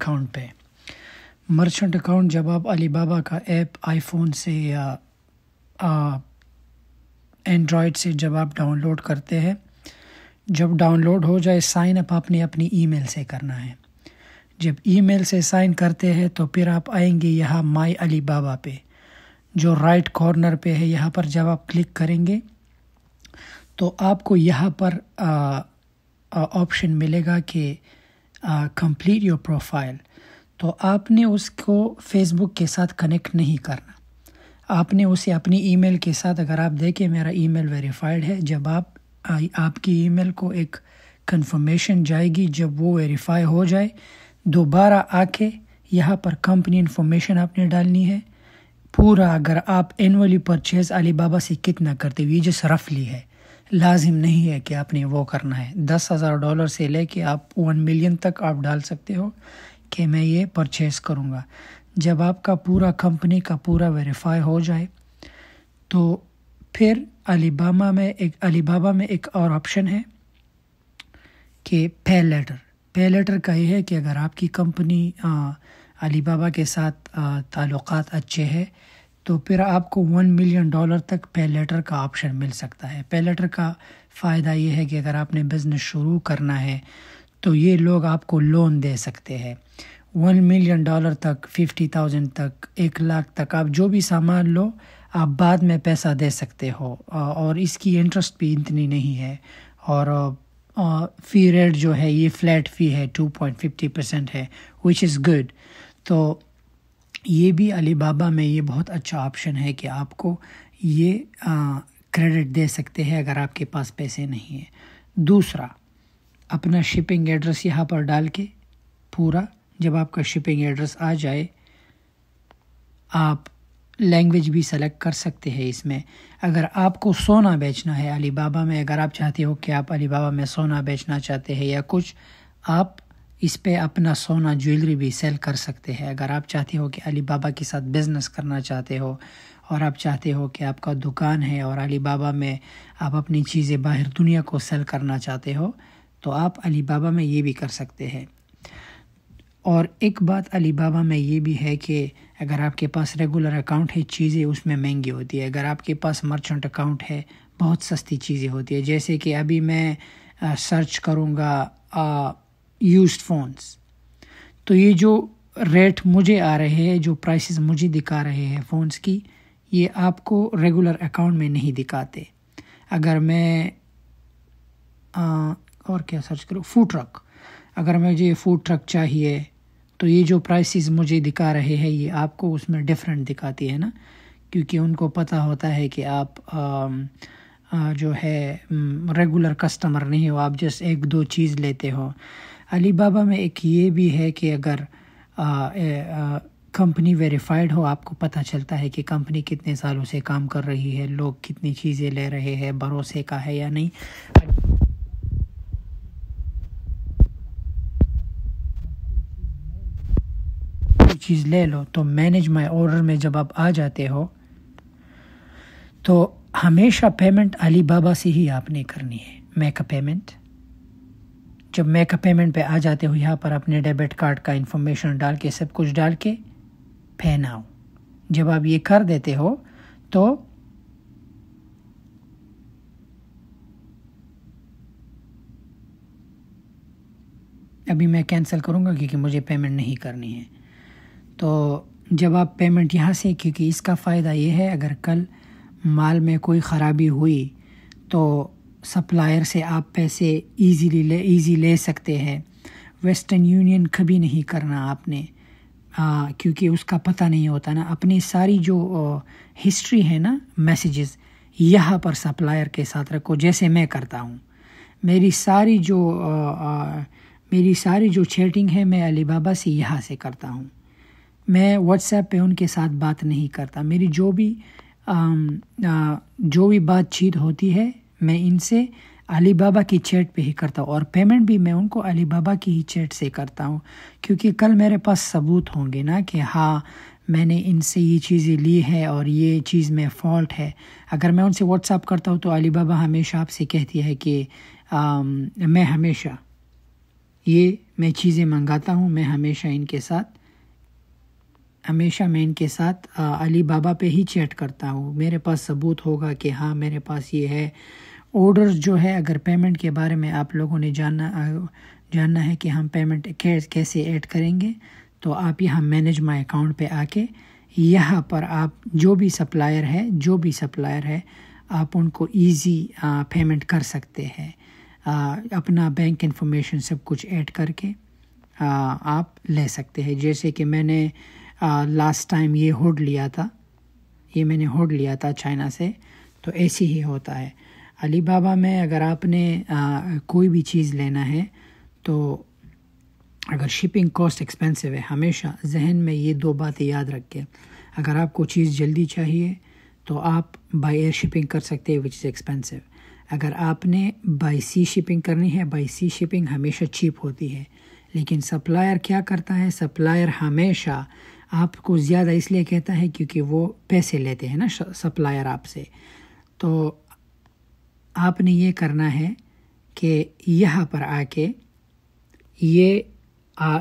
account पे merchant account जब आप अलीबाबा का ऐप आईफोन से या एंड्रॉयड से जब आप डाउनलोड करते हैं जब डाउनलोड हो जाए साइन अप आपने अपनी ईमेल से करना है जब ईमेल से साइन करते हैं तो फिर आप आएंगे यहाँ माई अलीबाबा पे जो राइट कॉर्नर पे है यहाँ पर जब आप क्लिक करेंगे तो आपको यहाँ पर ऑप्शन मिलेगा कि कंप्लीट योर प्रोफाइल तो आपने उसको फेसबुक के साथ कनेक्ट नहीं करना आपने उसे अपनी ईमेल के साथ अगर आप देखें मेरा ईमेल वेरीफाइड है जब आप आ, आपकी ईमेल को एक कंफर्मेशन जाएगी जब वो वेरीफाई हो जाए दोबारा आके यहाँ पर कंपनी इन्फॉर्मेशन आपने डालनी है पूरा अगर आप एनअली परचेज़ अली बाबा से कितना करते हुए जिस रफली है लाजिम नहीं है कि आपने वो करना है दस हज़ार डॉलर से ले कर आप वन मिलियन तक आप डाल सकते हो कि मैं ये परचेज़ करूँगा जब आपका पूरा कंपनी का पूरा वेरीफाई हो जाए तो फिर अलीबामा में एक अलीबाबा में एक और ऑप्शन है कि पे लेटर पे लेटर का ये है कि अगर आपकी कंपनी अलीबाबा के साथ ताल्लुक़ात अच्छे हैं तो फिर आपको वन मिलियन डॉलर तक पे लेटर का ऑप्शन मिल सकता है पे लेटर का फ़ायदा ये है कि अगर आपने बिज़नेस शुरू करना है तो ये लोग आपको लोन दे सकते हैं वन मिलियन डॉलर तक फिफ्टी थाउजेंड तक एक लाख तक आप जो भी सामान लो आप बाद में पैसा दे सकते हो और इसकी इंटरेस्ट भी इतनी नहीं है और फ़ी रेट जो है ये फ्लैट फ़ी है टू पॉइंट फिफ्टी परसेंट है विच इज़ गुड तो ये भी अलीबाबा में ये बहुत अच्छा ऑप्शन है कि आपको ये क्रेडिट दे सकते हैं अगर आपके पास पैसे नहीं है दूसरा अपना शिपिंग एड्रेस यहाँ पर डाल के पूरा जब आपका शिपिंग एड्रेस आ जाए आप लैंग्वेज भी सेलेक्ट कर सकते हैं इसमें अगर आपको सोना बेचना है अलीबाबा में अगर आप चाहते हो कि आप अलीबाबा में सोना बेचना चाहते हैं या कुछ आप इस पे अपना सोना ज्वेलरी भी सेल कर सकते हैं अगर आप चाहते हो कि अली बाबा के साथ बिज़नेस करना चाहते हो और आप चाहते हो कि आपका दुकान है और अली बाबा में आप अपनी चीज़ें बाहर दुनिया को सेल करना चाहते हो तो आप अली बाबा में ये भी कर सकते हैं और एक बात अली बाबा में ये भी है कि अगर आपके पास रेगुलर अकाउंट है चीज़ें उसमें महंगी होती है अगर आपके पास मर्चेंट अकाउंट है बहुत सस्ती चीज़ें होती है जैसे कि अभी मैं सर्च करूँगा यूज्ड फ़ोन्स तो ये जो रेट मुझे आ रहे हैं जो प्राइसेस मुझे दिखा रहे हैं फ़ोन्स की ये आपको रेगुलर अकाउंट में नहीं दिखाते अगर मैं आ, और क्या सर्च करूँ फूड ट्रक अगर मुझे फूड ट्रक चाहिए तो ये जो प्राइसेस मुझे दिखा रहे हैं ये आपको उसमें डिफरेंट दिखाती है ना क्योंकि उनको पता होता है कि आप आ, आ, जो है रेगुलर कस्टमर नहीं हो आप जस्ट एक दो चीज़ लेते हो अली बाबा में एक ये भी है कि अगर कंपनी वेरीफाइड हो आपको पता चलता है कि कंपनी कितने सालों से काम कर रही है लोग कितनी चीज़ें ले रहे हैं भरोसे का है या नहीं चीज़ ले लो तो मैनेज माई ऑर्डर में जब आप आ जाते हो तो हमेशा पेमेंट अली बाबा से ही आपने करनी है मेक का पेमेंट जब मेकअप पेमेंट पे आ जाते हो यहाँ पर अपने डेबिट कार्ड का इन्फॉर्मेशन डाल के सब कुछ डाल के फैनाओ जब आप ये कर देते हो तो अभी मैं कैंसिल करूँगा क्योंकि मुझे पेमेंट नहीं करनी है तो जब आप पेमेंट यहाँ से क्योंकि इसका फ़ायदा ये है अगर कल माल में कोई ख़राबी हुई तो सप्लायर से आप पैसे ईजीली ले ईजी ले सकते हैं वेस्टर्न यूनियन कभी नहीं करना आपने आ, क्योंकि उसका पता नहीं होता ना अपनी सारी जो हिस्ट्री है ना मैसेजेस यहाँ पर सप्लायर के साथ रखो जैसे मैं करता हूँ मेरी सारी जो आ, आ, मेरी सारी जो चैटिंग है मैं अलीबाबा से यहाँ से करता हूँ मैं व्हाट्सएप पे उनके साथ बात नहीं करता मेरी जो भी आ, आ, जो भी बातचीत होती है मैं इनसे अली बाबा की चैट पे ही करता हूँ और पेमेंट भी मैं उनको अली बाबा की ही चैट से करता हूँ क्योंकि कल मेरे पास सबूत होंगे ना कि हाँ मैंने इनसे ये चीज़ें ली है और ये चीज़ में फॉल्ट है अगर मैं उनसे व्हाट्सअप करता हूँ तो अली बाबा हमेशा आपसे कहती है कि आ, मैं हमेशा ये मैं चीज़ें मंगाता हूँ मैं हमेशा इनके साथ हमेशा मैं इनके साथ अली बाबा पे ही चैट करता हूँ मेरे पास सबूत होगा कि हाँ मेरे पास ये है ऑर्डर जो है अगर पेमेंट के बारे में आप लोगों ने जानना जानना है कि हम पेमेंट कैसे ऐड करेंगे तो आप यहाँ मैनेज माई अकाउंट पे आके यहाँ पर आप जो भी सप्लायर है जो भी सप्लायर है आप उनको इजी पेमेंट कर सकते हैं अपना बैंक इन्फॉर्मेशन सब कुछ ऐड करके आ, आप ले सकते हैं जैसे कि मैंने लास्ट टाइम ये हुड लिया था ये मैंने हुड लिया था चाइना से तो ऐसे ही होता है अली बाबा में अगर आपने आ, कोई भी चीज़ लेना है तो अगर शिपिंग कॉस्ट एक्सपेंसिव है हमेशा जहन में ये दो बातें याद रख के अगर आपको चीज़ जल्दी चाहिए तो आप बाई एयर शिपिंग कर सकते हैं विच इज़ एक्सपेंसिव अगर आपने बाई सी शिपिंग करनी है बाई सी शिपिंग हमेशा चीप होती है लेकिन सप्लायर क्या करता है सप्लायर हमेशा आपको ज़्यादा इसलिए कहता है क्योंकि वो पैसे लेते हैं ना सप्लायर आपसे तो आपने ये करना है कि यहाँ पर आके ये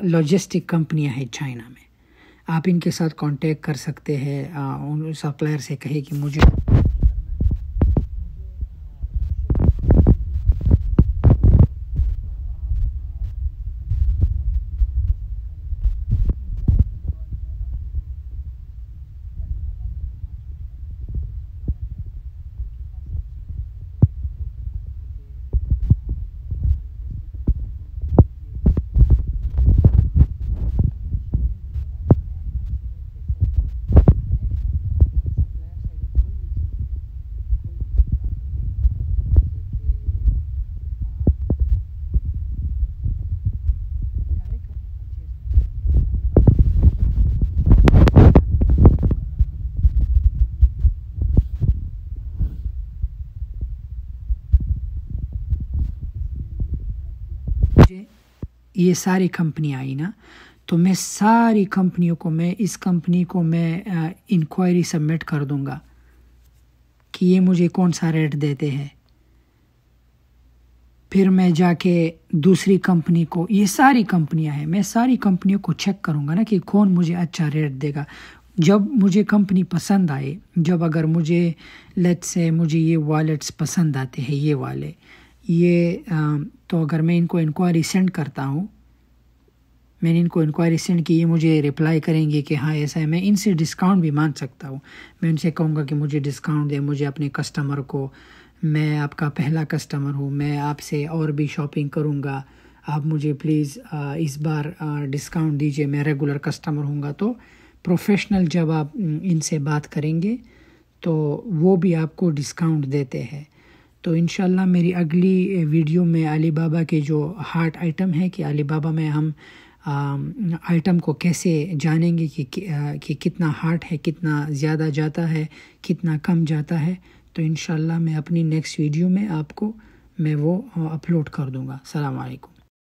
लॉजिस्टिक कंपनियाँ हैं चाइना में आप इनके साथ कांटेक्ट कर सकते हैं उन सप्लायर से कहे कि मुझे मुझे ये सारी कंपनी आई ना तो मैं सारी कंपनियों को मैं इस कंपनी को मैं इंक्वायरी सबमिट कर दूंगा कि ये मुझे कौन सा रेट देते हैं फिर मैं जाके दूसरी कंपनी को ये सारी कंपनियां हैं मैं सारी कंपनियों को चेक करूंगा ना कि कौन मुझे अच्छा रेट देगा जब मुझे कंपनी पसंद आए जब अगर मुझे लेट्स से मुझे ये वॉलेट्स पसंद आते हैं ये वाले ये तो अगर मैं इनको इंक्वायरी सेंड करता हूँ मैंने इनको इंक्वायरी सेंड की ये मुझे रिप्लाई करेंगे कि हाँ ऐसा है मैं इनसे डिस्काउंट भी मांग सकता हूँ मैं उनसे कहूँगा कि मुझे डिस्काउंट दें मुझे अपने कस्टमर को मैं आपका पहला कस्टमर हूँ मैं आपसे और भी शॉपिंग करूँगा आप मुझे प्लीज़ इस बार डिस्काउंट दीजिए मैं रेगुलर कस्टमर हूँ तो प्रोफेशनल जब आप इनसे बात करेंगे तो वो भी आपको डिस्काउंट देते हैं तो इन मेरी अगली वीडियो में अली के जो हार्ट आइटम है कि अली बाबा में हम आइटम को कैसे जानेंगे कि, कि, कि कितना हार्ट है कितना ज़्यादा जाता है कितना कम जाता है तो इन मैं अपनी नेक्स्ट वीडियो में आपको मैं वो अपलोड कर दूँगा अलैक्म